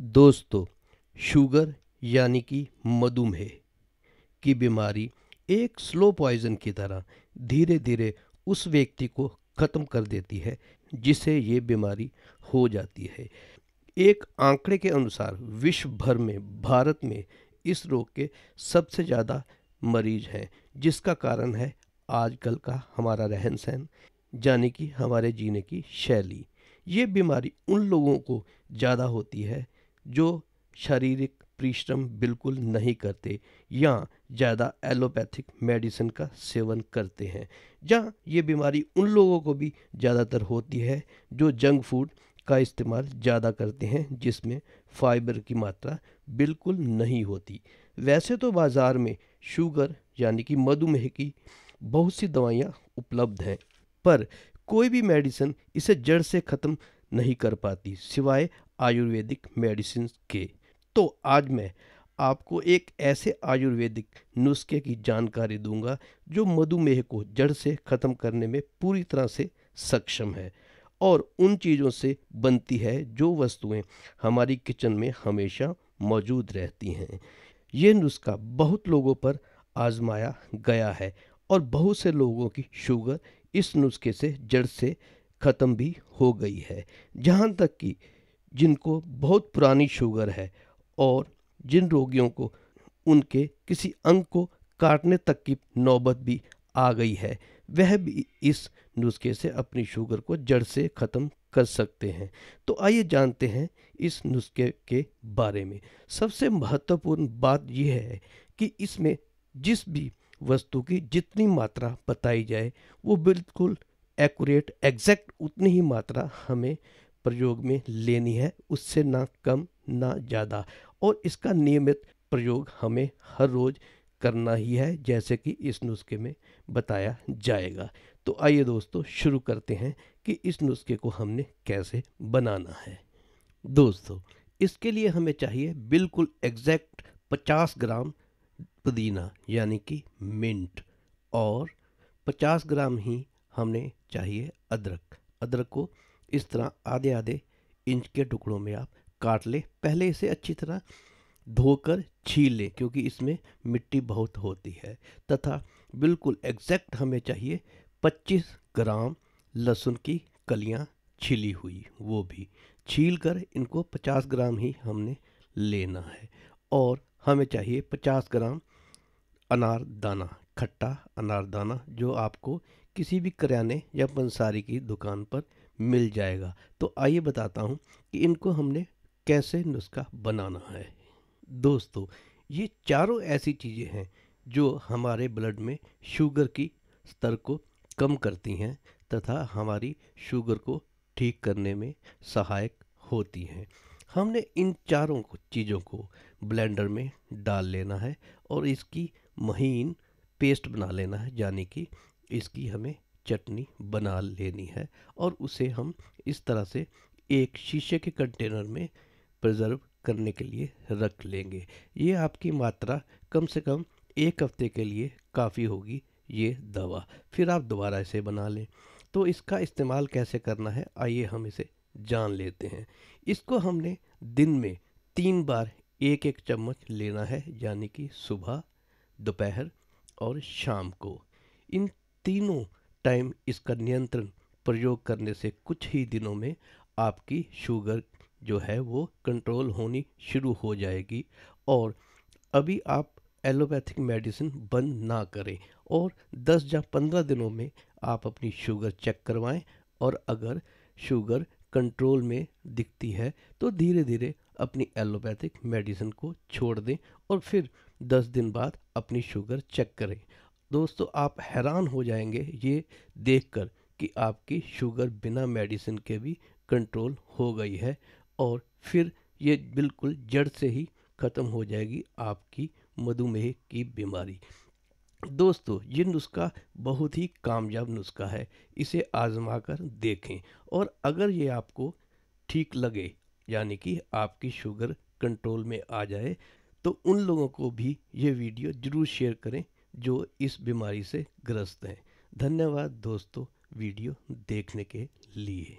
दोस्तों शुगर यानी कि मधुमेह की बीमारी एक स्लो पॉइजन की तरह धीरे धीरे उस व्यक्ति को ख़त्म कर देती है जिसे ये बीमारी हो जाती है एक आंकड़े के अनुसार विश्व भर में भारत में इस रोग के सबसे ज़्यादा मरीज हैं जिसका कारण है आजकल का हमारा रहन सहन यानी कि हमारे जीने की शैली ये बीमारी उन लोगों को ज़्यादा होती है जो शारीरिक परिश्रम बिल्कुल नहीं करते या ज़्यादा एलोपैथिक मेडिसिन का सेवन करते हैं या ये बीमारी उन लोगों को भी ज़्यादातर होती है जो जंक फूड का इस्तेमाल ज़्यादा करते हैं जिसमें फाइबर की मात्रा बिल्कुल नहीं होती वैसे तो बाज़ार में शुगर यानी कि मधुमेह की बहुत सी दवाइयाँ उपलब्ध हैं पर कोई भी मेडिसिन इसे जड़ से ख़त्म नहीं कर पाती सिवाय आयुर्वेदिक मेडिसिन के तो आज मैं आपको एक ऐसे आयुर्वेदिक नुस्खे की जानकारी दूंगा जो मधुमेह को जड़ से ख़त्म करने में पूरी तरह से सक्षम है और उन चीज़ों से बनती है जो वस्तुएं हमारी किचन में हमेशा मौजूद रहती हैं ये नुस्खा बहुत लोगों पर आजमाया गया है और बहुत से लोगों की शुगर इस नुस्खे से जड़ से ख़त्म भी हो गई है जहाँ तक कि जिनको बहुत पुरानी शुगर है और जिन रोगियों को उनके किसी अंग को काटने तक की नौबत भी आ गई है वह भी इस नुस्खे से अपनी शुगर को जड़ से ख़त्म कर सकते हैं तो आइए जानते हैं इस नुस्खे के बारे में सबसे महत्वपूर्ण बात यह है कि इसमें जिस भी वस्तु की जितनी मात्रा बताई जाए वो बिल्कुल एक्यूरेट एग्जैक्ट उतनी ही मात्रा हमें प्रयोग में लेनी है उससे ना कम ना ज़्यादा और इसका नियमित प्रयोग हमें हर रोज़ करना ही है जैसे कि इस नुस्खे में बताया जाएगा तो आइए दोस्तों शुरू करते हैं कि इस नुस्खे को हमने कैसे बनाना है दोस्तों इसके लिए हमें चाहिए बिल्कुल एग्जैक्ट 50 ग्राम पुदीना यानी कि मिंट और 50 ग्राम ही हमने चाहिए अदरक अदरक को इस तरह आधे आधे इंच के टुकड़ों में आप काट लें पहले इसे अच्छी तरह धोकर छील लें क्योंकि इसमें मिट्टी बहुत होती है तथा बिल्कुल एग्जैक्ट हमें चाहिए 25 ग्राम लहसुन की कलियां छिली हुई वो भी छील कर इनको 50 ग्राम ही हमने लेना है और हमें चाहिए 50 ग्राम अनारदाना खट्टा अनारदाना जो आपको किसी भी करियाने या पंसारी की दुकान पर मिल जाएगा तो आइए बताता हूँ कि इनको हमने कैसे नुस्खा बनाना है दोस्तों ये चारों ऐसी चीज़ें हैं जो हमारे ब्लड में शुगर की स्तर को कम करती हैं तथा हमारी शुगर को ठीक करने में सहायक होती हैं हमने इन चारों को चीज़ों को ब्लेंडर में डाल लेना है और इसकी महीन पेस्ट बना लेना है यानी कि इसकी हमें चटनी बना लेनी है और उसे हम इस तरह से एक शीशे के कंटेनर में प्रिजर्व करने के लिए रख लेंगे ये आपकी मात्रा कम से कम एक हफ्ते के लिए काफ़ी होगी ये दवा फिर आप दोबारा इसे बना लें तो इसका इस्तेमाल कैसे करना है आइए हम इसे जान लेते हैं इसको हमने दिन में तीन बार एक एक चम्मच लेना है यानी कि सुबह दोपहर और शाम को इन तीनों टाइम इसका नियंत्रण प्रयोग करने से कुछ ही दिनों में आपकी शुगर जो है वो कंट्रोल होनी शुरू हो जाएगी और अभी आप एलोपैथिक मेडिसिन बंद ना करें और 10 या 15 दिनों में आप अपनी शुगर चेक करवाएं और अगर शुगर कंट्रोल में दिखती है तो धीरे धीरे अपनी एलोपैथिक मेडिसिन को छोड़ दें और फिर 10 दिन बाद अपनी शुगर चेक करें दोस्तों आप हैरान हो जाएंगे ये देखकर कि आपकी शुगर बिना मेडिसिन के भी कंट्रोल हो गई है और फिर ये बिल्कुल जड़ से ही ख़त्म हो जाएगी आपकी मधुमेह की बीमारी दोस्तों ये नुस्खा बहुत ही कामयाब नुस्खा है इसे आजमा कर देखें और अगर ये आपको ठीक लगे यानी कि आपकी शुगर कंट्रोल में आ जाए तो उन लोगों को भी ये वीडियो ज़रूर शेयर करें जो इस बीमारी से ग्रस्त हैं धन्यवाद दोस्तों वीडियो देखने के लिए